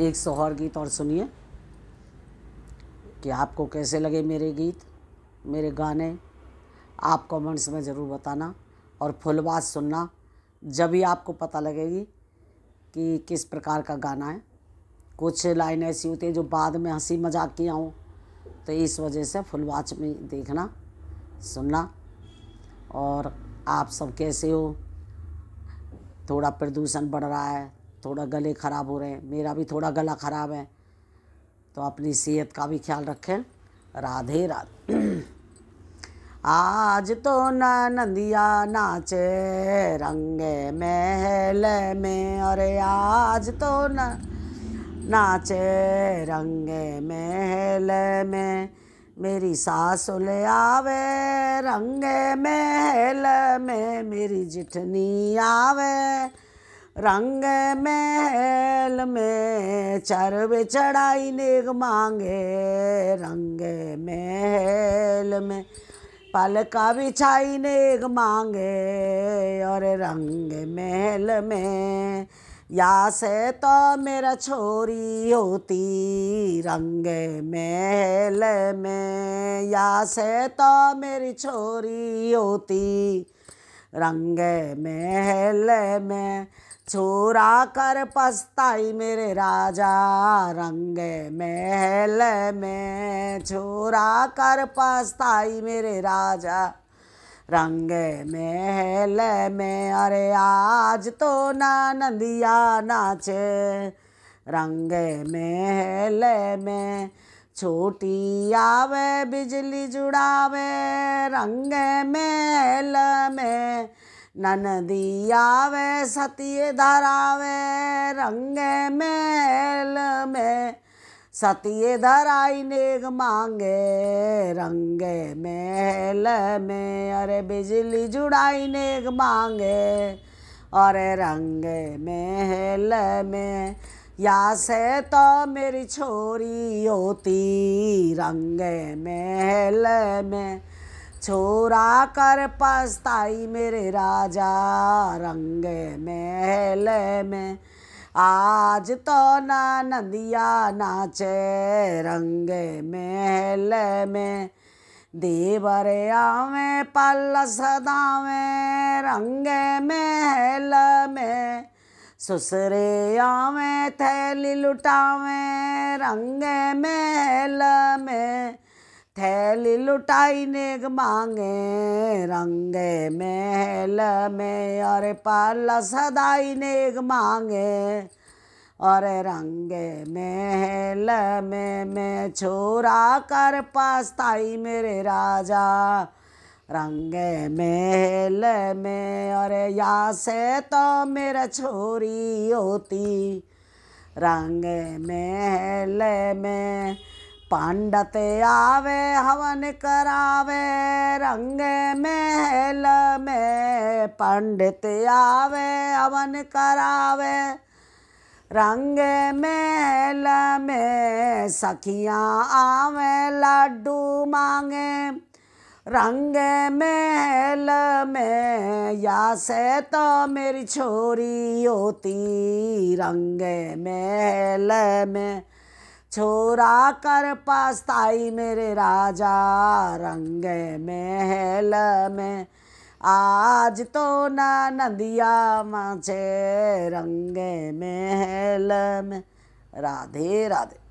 एक सोहर गीत और सुनिए कि आपको कैसे लगे मेरे गीत मेरे गाने आप कमेंट्स में ज़रूर बताना और फुलबात सुनना जब ही आपको पता लगेगी कि किस प्रकार का गाना है कुछ लाइन ऐसी होती है जो बाद में हंसी मजाक किया हूँ तो इस वजह से फुलवाच में देखना सुनना और आप सब कैसे हो थोड़ा प्रदूषण बढ़ रहा है थोड़ा गले ख़राब हो रहे हैं मेरा भी थोड़ा गला ख़राब है तो अपनी सेहत का भी ख्याल रखें राधे राधे आज तो नंदिया नाचे रंगे महल में अरे आज तो ना नाचे रंगे महल में मेरी सास ले आवे रंगे महल में मेरी जिठनी आवे रंग महल में चरवे चढ़ाई नेग मांगे रंग महल में पलका बिछाई नेग मांगे और रंग महल में या से तो मेरा छोरी होती रंग महल में या से तो मेरी छोरी होती रंग महल में छोरा कर पछताई मेरे राजा रंग महल में छोरा कर पछताई मेरे राजा रंग महल में अरे आज तो नंदिया नाचे रंग महल में छोटी आवे बिजली जुड़ावे रंग महल में वे सती सतिय धरावे रंग मेल में सतिय धराई नेग मांगे रंगे मेल में अरे बिजली जुड़ाई नेग मांगे अरे रंगे मेल में या से तो मेरी छोरी होती रंगे मेल में छोरा कर पछताई मेरे राजा रंग महल में आज तो ना नंदिया नाचे रंग महल में देवर आवे पल सदावे रंग महल में ससुरे आवे थैली लुटावे रंग महल में थैली लुटाई नेग मांगे रंगे महल में और पाला सदाई नेग मांगे और रंगे महल में मैं छोरा कर पास्ताई मेरे राजा रंगे महल में और या से तो मेरा छोरी होती रंगे महल में पांडते आवे हवन करावे रंगे महल में पंडित आवे हवन करावे रंगे महल में सखियाँ आवे लड्डू मांगे रंग महल में या से तो मेरी छोरी होती रंग महल में छोरा कर पास्ताई मेरे राजा रंग महल में आज तो ना नदिया माचे रंग महल में राधे राधे